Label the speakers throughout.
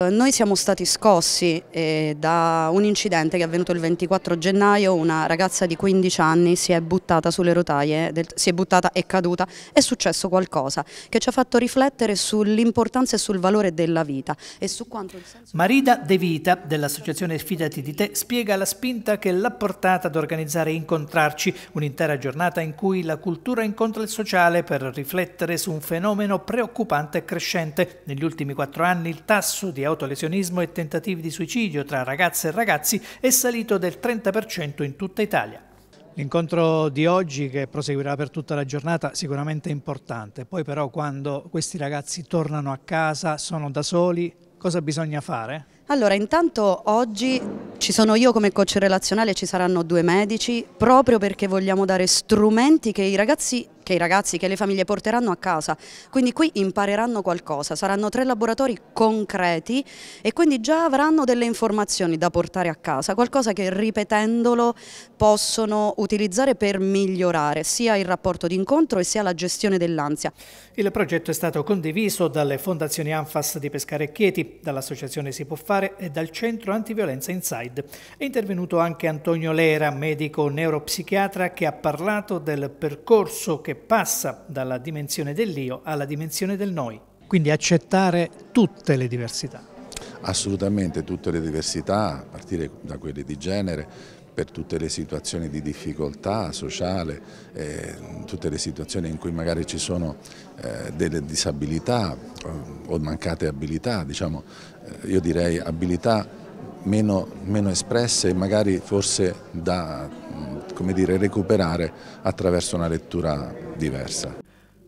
Speaker 1: Noi siamo stati scossi eh, da un incidente che è avvenuto il 24 gennaio, una ragazza di 15 anni si è buttata sulle rotaie, del, si è buttata e caduta, è successo qualcosa che ci ha fatto riflettere sull'importanza e sul valore della vita e su quanto il senso... Marida De Vita dell'associazione Fidati di Te spiega la spinta che l'ha
Speaker 2: portata ad organizzare Incontrarci, un'intera giornata in cui la cultura incontra il sociale per riflettere su un fenomeno preoccupante e crescente. Negli ultimi quattro anni il tasso di autolesionismo e tentativi di suicidio tra ragazze e ragazzi è salito del 30% in tutta Italia. L'incontro di oggi, che proseguirà per tutta la giornata, sicuramente è importante. Poi però quando questi ragazzi tornano a casa, sono da soli, cosa bisogna fare?
Speaker 1: Allora, intanto oggi ci sono io come coach relazionale, ci saranno due medici, proprio perché vogliamo dare strumenti che i ragazzi che i ragazzi, che le famiglie porteranno a casa. Quindi qui impareranno qualcosa, saranno tre laboratori concreti e quindi già avranno delle informazioni da portare a casa, qualcosa che ripetendolo possono utilizzare per migliorare sia il rapporto d'incontro e sia la gestione dell'ansia.
Speaker 2: Il progetto è stato condiviso dalle fondazioni ANFAS di Pescare e Chieti, dall'associazione Si può fare e dal centro antiviolenza Inside. È intervenuto anche Antonio Lera, medico neuropsichiatra che ha parlato del percorso che passa dalla dimensione dell'io alla dimensione del noi, quindi accettare tutte le diversità.
Speaker 3: Assolutamente tutte le diversità, a partire da quelle di genere, per tutte le situazioni di difficoltà sociale, eh, tutte le situazioni in cui magari ci sono eh, delle disabilità eh, o, mancate abilità, diciamo, eh, io direi abilità meno, meno espresse e magari forse da come dire, recuperare attraverso una lettura diversa.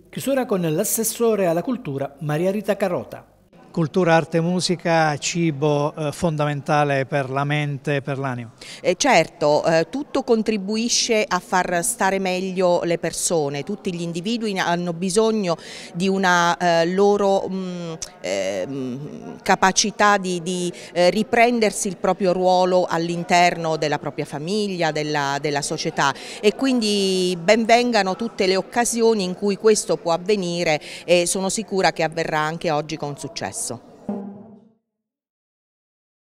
Speaker 2: Chiusura con l'assessore alla cultura Maria Rita Carota. Cultura, arte, musica, cibo eh, fondamentale per la mente e per l'animo.
Speaker 4: Eh, certo, eh, tutto contribuisce a far stare meglio le persone, tutti gli individui hanno bisogno di una eh, loro mh, mm, ehm, capacità di, di eh, riprendersi il proprio ruolo all'interno della propria famiglia, della, della società e quindi benvengano tutte le occasioni in cui questo può avvenire e sono sicura che avverrà anche oggi con successo.